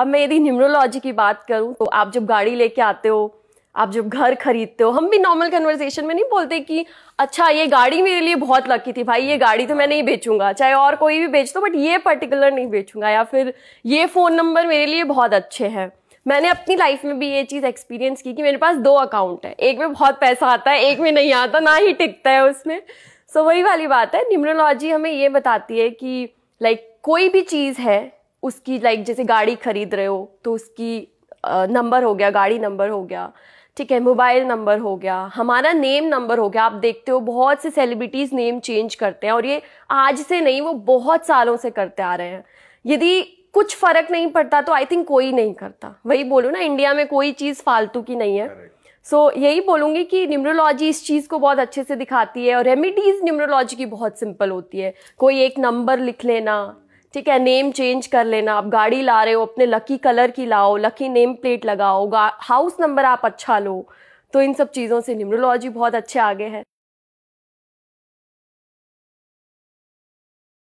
अब मैं यदि न्यूमरोलॉजी की बात करूँ तो आप जब गाड़ी लेके आते हो आप जब घर खरीदते हो हम भी नॉर्मल कन्वर्सेशन में नहीं बोलते कि अच्छा ये गाड़ी मेरे लिए बहुत लकी थी भाई ये गाड़ी तो मैं नहीं बेचूंगा चाहे और कोई भी बेच दो बट ये पर्टिकुलर नहीं बेचूंगा या फिर ये फ़ोन नंबर मेरे लिए बहुत अच्छे हैं मैंने अपनी लाइफ में भी ये चीज़ एक्सपीरियंस की कि मेरे पास दो अकाउंट है एक में बहुत पैसा आता है एक में नहीं आता ना ही टिकता है उसमें सो so, वही वाली बात है न्यूमरोलॉजी हमें ये बताती है कि लाइक like, कोई भी चीज़ है उसकी लाइक जैसे गाड़ी खरीद रहे हो तो उसकी नंबर हो गया गाड़ी नंबर हो गया ठीक है मोबाइल नंबर हो गया हमारा नेम नंबर हो गया आप देखते हो बहुत से सेलिब्रिटीज़ नेम चेंज करते हैं और ये आज से नहीं वो बहुत सालों से करते आ रहे हैं यदि कुछ फ़र्क नहीं पड़ता तो आई थिंक कोई नहीं करता वही बोलूँ ना इंडिया में कोई चीज़ फालतू की नहीं है सो so, यही बोलूँगी कि न्यूमरोलॉजी इस चीज़ को बहुत अच्छे से दिखाती है और रेमिडीज़ न्यूमरोलॉजी की बहुत सिंपल होती है कोई एक नंबर लिख लेना ठीक है नेम चेंज कर लेना आप गाड़ी ला रहे हो अपने लकी कलर की लाओ लकी नेम प्लेट लगाओ हाउस नंबर आप अच्छा लो तो इन सब चीज़ों से न्यूमरोलॉजी बहुत अच्छे आगे है